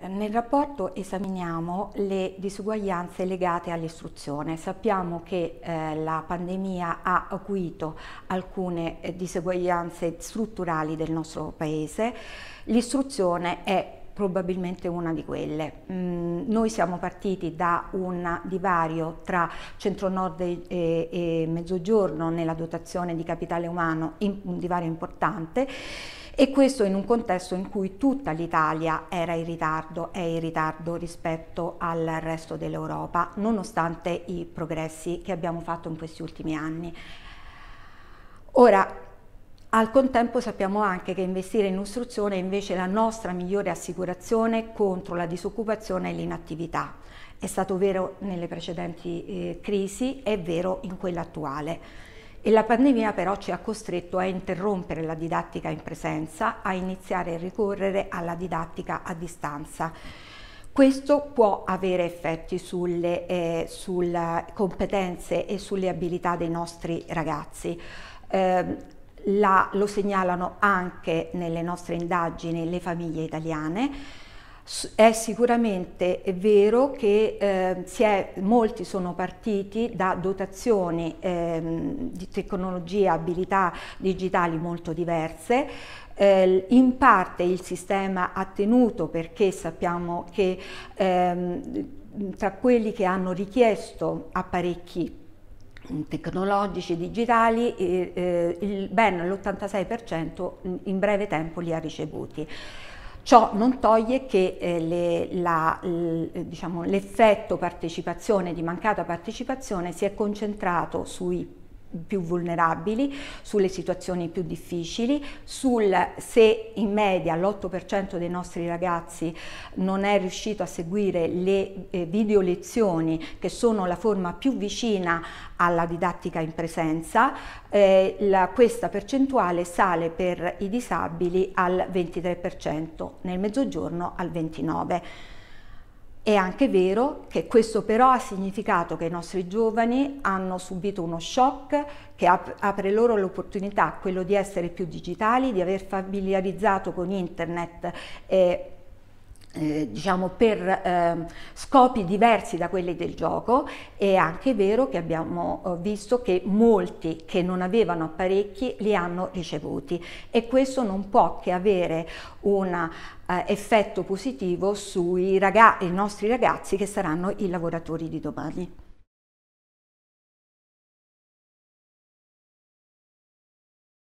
Eh, nel rapporto esaminiamo le disuguaglianze legate all'istruzione. Sappiamo che eh, la pandemia ha acuito alcune eh, diseguaglianze strutturali del nostro Paese. L'istruzione è probabilmente una di quelle. Mm, noi siamo partiti da un divario tra centro-nord e, e, e mezzogiorno nella dotazione di capitale umano, in, un divario importante e questo in un contesto in cui tutta l'Italia era in ritardo, è in ritardo rispetto al resto dell'Europa, nonostante i progressi che abbiamo fatto in questi ultimi anni. Ora, al contempo sappiamo anche che investire in istruzione è invece la nostra migliore assicurazione contro la disoccupazione e l'inattività. È stato vero nelle precedenti eh, crisi, è vero in quella attuale. E la pandemia però ci ha costretto a interrompere la didattica in presenza, a iniziare a ricorrere alla didattica a distanza. Questo può avere effetti sulle, eh, sulle, competenze e sulle abilità dei nostri ragazzi. Eh, la, lo segnalano anche nelle nostre indagini le famiglie italiane è sicuramente vero che eh, è, molti sono partiti da dotazioni ehm, di tecnologie e abilità digitali molto diverse, eh, in parte il sistema ha tenuto perché sappiamo che ehm, tra quelli che hanno richiesto apparecchi tecnologici, digitali, eh, il, ben l'86% in breve tempo li ha ricevuti. Ciò non toglie che eh, le, la, l, diciamo, l'effetto partecipazione di mancata partecipazione si è concentrato sui più vulnerabili, sulle situazioni più difficili, sul se in media l'8% dei nostri ragazzi non è riuscito a seguire le eh, video lezioni che sono la forma più vicina alla didattica in presenza, eh, la, questa percentuale sale per i disabili al 23%, nel mezzogiorno al 29%. È anche vero che questo però ha significato che i nostri giovani hanno subito uno shock che ap apre loro l'opportunità, quello di essere più digitali, di aver familiarizzato con internet eh, eh, diciamo per eh, scopi diversi da quelli del gioco è anche vero che abbiamo eh, visto che molti che non avevano apparecchi li hanno ricevuti e questo non può che avere un eh, effetto positivo sui raga nostri ragazzi che saranno i lavoratori di domani.